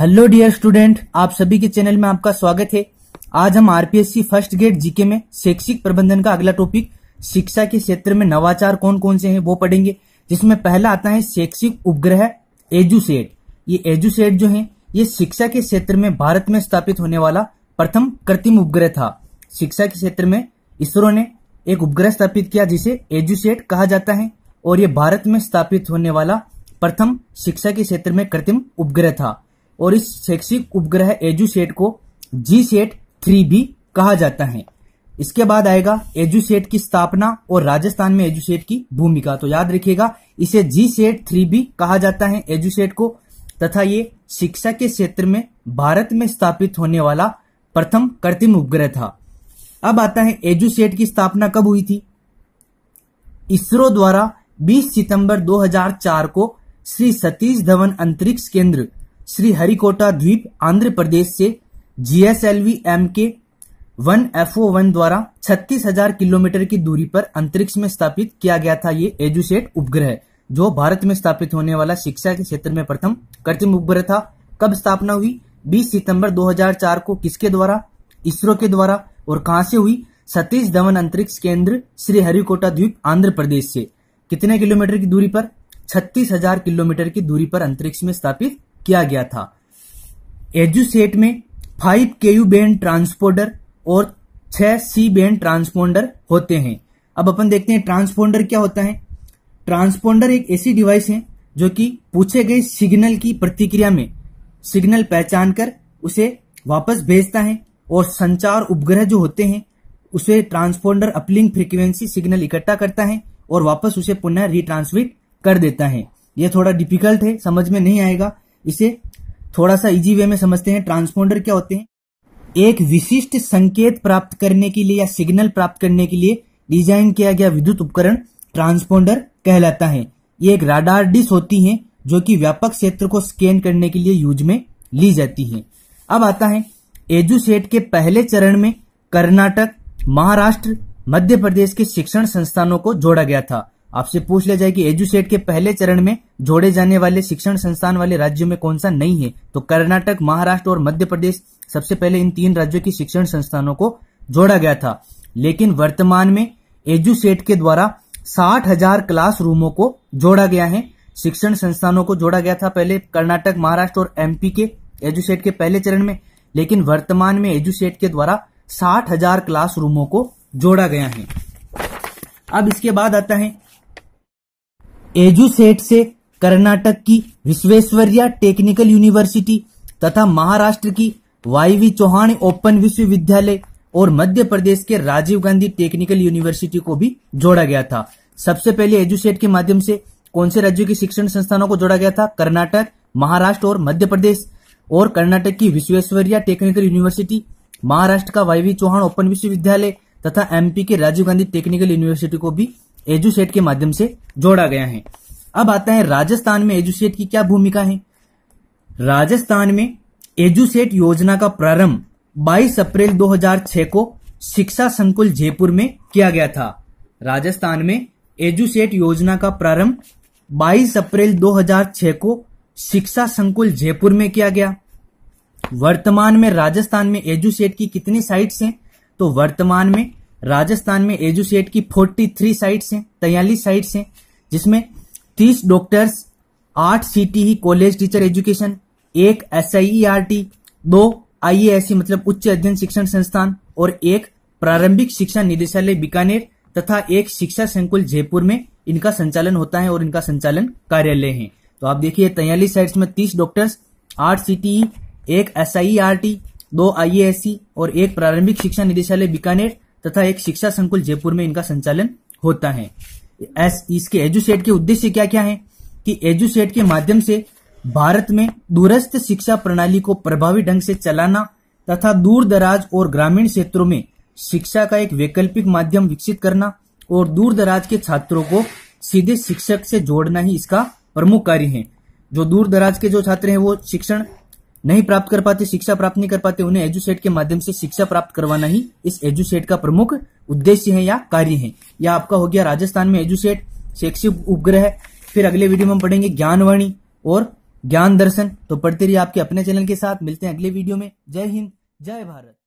hello dear student आप सभी के चैनल में आपका स्वागत है आज हम आरपीएससी फर्स्ट ग्रेड जीके में शैक्षिक प्रबंधन का अगला टॉपिक शिक्षा के क्षेत्र में नवाचार कौन कौन से हैं वो पढ़ेंगे जिसमें पहला आता है शैक्षिक उपग्रह एजुसेट ये एजुसेट जो है ये शिक्षा के क्षेत्र में भारत में स्थापित होने वाला प्रथम कृत्रिम उपग्रह था शिक्षा के क्षेत्र में इसरो ने एक उपग्रह स्थापित किया जिसे एजुसेट कहा जाता है और ये भारत में स्थापित होने वाला प्रथम शिक्षा के क्षेत्र में कृत्रिम उपग्रह था और इस शैक्षिक उपग्रह एजुसेट को जी सेट थ्री भी कहा जाता है इसके बाद आएगा एजुसेट की स्थापना और राजस्थान में एजुसेट की भूमिका तो याद रखिएगा इसे जी सेट थ्री भी कहा जाता है एजुसेट को तथा ये शिक्षा के क्षेत्र में भारत में स्थापित होने वाला प्रथम कृत्रिम उपग्रह था अब आता है एजुसेट की स्थापना कब हुई थी इसरो द्वारा 20 सितंबर 2004 को श्री सतीश धवन अंतरिक्ष केंद्र श्री हरिकोटा द्वीप आंध्र प्रदेश से GSLV M K one F one द्वारा 36,000 किलोमीटर की दूरी पर अंतरिक्ष में स्थापित किया गया था ये एजुसेट उपग्रह जो भारत में स्थापित होने वाला शिक्षा के क्षेत्र में प्रथम कृत्रिम उपग्रह था कब स्थापना हुई 20 सितंबर 2004 को किसके द्वारा इसरो के द्वारा और कहां से हुई सतीश धवन अंतरिक्ष केंद्र श्री हरिकोटा द्वीप आंध्र प्रदेश से कितने किलोमीटर की दूरी पर 36,000 किलोमीटर की दूरी पर अंतरिक्ष में स्थापित किया गया था एजुसेट में फाइव के यू बैंड ट्रांसपोर्डर और छह सी बैंड ट्रांसपोंडर होते हैं अब अपन देखते हैं ट्रांसपोंडर क्या होता है ट्रांसपोंडर एक ऐसी डिवाइस है जो कि पूछे गए सिग्नल की प्रतिक्रिया में सिग्नल पहचान कर उसे वापस भेजता है और संचार उपग्रह जो होते हैं उसे ट्रांसपोंडर अपलिंग फ्रीक्वेंसी सिग्नल इकट्ठा करता है और वापस उसे पुनः रिट्रांसमिट कर देता है यह थोड़ा डिफिकल्ट है समझ में नहीं आएगा इसे थोड़ा सा इजी वे में समझते हैं ट्रांसपोंडर क्या होते हैं एक विशिष्ट संकेत प्राप्त करने के लिए या सिग्नल प्राप्त करने के लिए डिजाइन किया गया विद्युत उपकरण ट्रांसपोंडर कहलाता है ये एक राडार डिश होती है जो कि व्यापक क्षेत्र को स्कैन करने के लिए यूज में ली जाती है अब आता है एजुसेट के पहले चरण में कर्नाटक महाराष्ट्र मध्य प्रदेश के शिक्षण संस्थानों को जोड़ा गया था आपसे पूछ लिया जाए कि एजुसेट के पहले चरण में जोड़े जाने वाले शिक्षण संस्थान वाले राज्यों में कौन सा नहीं है तो कर्नाटक महाराष्ट्र और मध्य प्रदेश सबसे पहले इन तीन राज्यों की शिक्षण संस्थानों को जोड़ा गया था लेकिन वर्तमान में एजुसेट के द्वारा साठ हजार क्लास रूमों को जोड़ा गया है शिक्षण संस्थानों को जोड़ा गया था पहले कर्नाटक महाराष्ट्र और एमपी के एजुसेट के पहले चरण में लेकिन वर्तमान में एजुसेट के द्वारा साठ हजार क्लास रूमों को जोड़ा गया है अब इसके बाद आता है एजुसेट से कर्नाटक की विश्वेश्वरिया टेक्निकल यूनिवर्सिटी तथा महाराष्ट्र की वाईवी चौहान ओपन विश्वविद्यालय और मध्य प्रदेश के राजीव गांधी टेक्निकल यूनिवर्सिटी को भी जोड़ा गया था सबसे पहले एजुसेट के माध्यम से कौन से राज्यों के शिक्षण संस्थानों को जोड़ा गया था कर्नाटक महाराष्ट्र और मध्य प्रदेश और कर्नाटक की विश्वेश्वरिया टेक्निकल यूनिवर्सिटी महाराष्ट्र का वाईवी चौहान ओपन विश्वविद्यालय तथा एमपी के राजीव गांधी टेक्निकल यूनिवर्सिटी को भी एजुसेट के माध्यम से जोड़ा गया है अब आता है राजस्थान में एजुसेट की क्या भूमिका है राजस्थान में एजुसेट योजना का प्रारंभ 22 अप्रैल 2006 को शिक्षा संकुल जयपुर में किया गया था राजस्थान में एजुसेट योजना का प्रारंभ 22 अप्रैल 2006 को शिक्षा संकुल जयपुर में किया गया वर्तमान में राजस्थान में एजुसेट की कितनी साइट्स हैं तो वर्तमान में राजस्थान में एजुसिएट की 43 साइट्स हैं तैयलीस साइट्स हैं जिसमें 30 डॉक्टर्स आठ सीटीई कॉलेज टीचर एजुकेशन एक एस e दो आई e मतलब उच्च अध्ययन शिक्षण संस्थान और एक प्रारंभिक शिक्षा निदेशालय बीकानेर तथा एक शिक्षा संकुल जयपुर में इनका संचालन होता है और इनका संचालन कार्यालय है तो आप देखिए तैयलीस साइट्स में तीस डॉक्टर्स आठ सीटीई e, एक एस दो आई और एक प्रारंभिक शिक्षा निदेशालय बीकानेर तथा एक शिक्षा संकुल जयपुर में इनका संचालन होता है एस इसके एजुसेट के उद्देश्य क्या क्या है कि एजुसेट के माध्यम से भारत में दूरस्थ शिक्षा प्रणाली को प्रभावी ढंग से चलाना तथा दूर दराज और ग्रामीण क्षेत्रों में शिक्षा का एक वैकल्पिक माध्यम विकसित करना और दूर दराज के छात्रों को सीधे शिक्षक से जोड़ना ही इसका प्रमुख कार्य है जो दूर दराज के जो छात्र हैं वो शिक्षण नहीं प्राप्त कर पाते शिक्षा प्राप्त नहीं कर पाते उन्हें एजुसेट के माध्यम से शिक्षा प्राप्त करवाना ही इस एजुसेट का प्रमुख उद्देश्य है या कार्य है यह आपका हो गया राजस्थान में एजुसेट शैक्षिक उपग्रह फिर अगले वीडियो में हम पढ़ेंगे ज्ञानवाणी और ज्ञान दर्शन तो पढ़ते रहिए आपके अपने चैनल के साथ मिलते हैं अगले वीडियो में जय हिंद जय भारत